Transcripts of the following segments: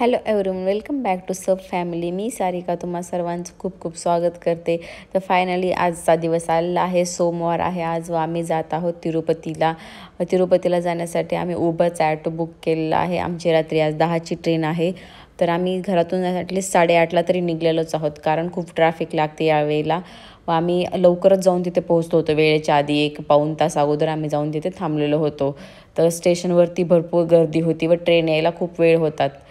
hello everyone welcome back to सब family मी सारिका तुम्हा सर्वांचं खूप खूप स्वागत करते तर फायनली आजचा दिवस आलेला आहे सोमवार आहे आज आम्ही जात आहोत तिरुपतीला तिरुपतीला जाण्यासाठी आम्ही उबरचा ॲटो बुक केलेला आहे आमची रात्री आज दहाची ट्रेन आहे तर आम्ही घरातून जाण्यासाठी साडेआठला तरी निघलेलोच आहोत कारण खूप ट्रॅफिक लागते यावेळेला व आम्ही लवकरच जाऊन तिथे पोहोचतो होतो वेळेच्या आधी एक पाऊन तास अगोदर आम्ही जाऊन तिथे थांबलेलो होतो तर स्टेशनवरती भरपूर गर्दी होती व ट्रेन यायला खूप वेळ होतात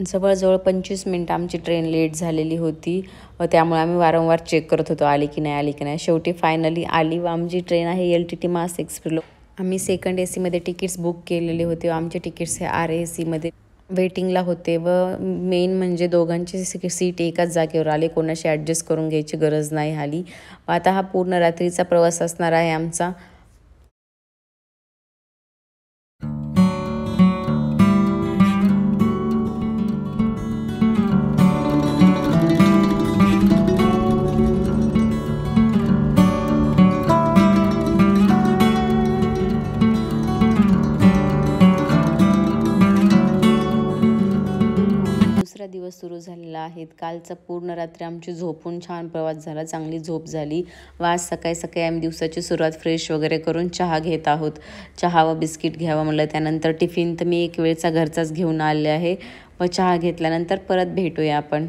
जवळजवळ पंचवीस मिनटं आमची ट्रेन लेट झालेली होती व त्यामुळे आम्ही वारंवार चेक करत होतो आली की नाही आली की नाही शेवटी फायनली आली व आमची ट्रेन आहे एल टी टी मास एक्सप्रेलो आम्ही सेकंड ए सीमध्ये तिकीट्स बुक केलेले होते आमचे तिकीट्स हे आर ए सीमध्ये वेटिंगला होते व मेन म्हणजे दोघांची सीट एकाच जागेवर आले कोणाशी ॲडजस्ट करून घ्यायची गरज नाही आली आता हा पूर्ण रात्रीचा प्रवास असणार आहे आमचा दिवस सुरू झालेला आहे कालचा पूर्ण रात्री आमची झोपून छान प्रवास झाला चांगली झोप झाली व आज सकाळी सकाळी आम्ही दिवसाची सुरुवात फ्रेश वगैरे करून चहा घेत आहोत चहा व बिस्किट घ्यावा म्हटलं त्यानंतर टिफिन तर मी एक वेळचा घरचाच घेऊन आले आहे व चहा घेतल्यानंतर परत भेटूया आपण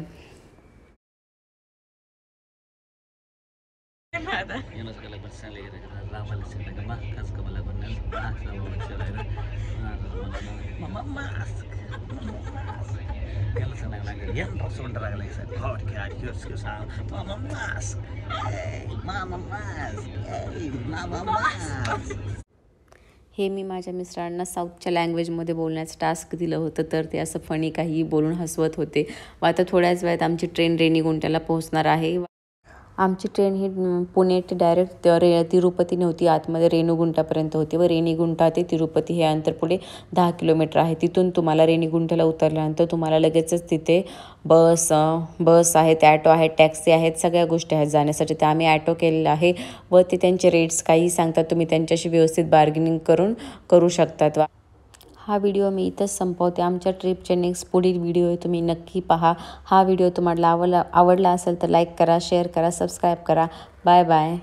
हे मी माझ्या मिस्टरांना साऊथच्या लँग्वेजमध्ये बोलण्याचं टास्क दिलं होतं तर ते असं फणी काही बोलून हसवत होते व आता थोड्याच वेळात आमची ट्रेन रेणी गुंट्याला पोहोचणार आहे आमची ट्रेन ही पुणे ते डायरेक्ट रे तिरुपती नव्हती आतमध्ये रेणुगुंटापर्यंत होती व रेणीगुंटा ते तिरुपती हे अंतर पुढे दहा किलोमीटर आहे तिथून तुम्हाला रेणीगुंटाला उतरल्यानंतर तुम्हाला लगेचच तिथे बस बस आहेत ॲटो आहेत टॅक्सी आहेत सगळ्या गोष्टी आहेत जाण्यासाठी तर आम्ही ॲटो केलेला आहे व ते त्यांचे रेट्स काही सांगतात तुम्ही त्यांच्याशी व्यवस्थित बार्गेनिंग करून करू शकतात वा हा व्हिडिओ मी इथंच संपवते आमच्या ट्रिपचे नेक्स्ट पुढील व्हिडिओ तुम्ही नक्की पहा हा व्हिडिओ तुम्हाला आवडला आवडला असेल तर लाईक करा शेअर करा सबस्क्राईब करा बाय बाय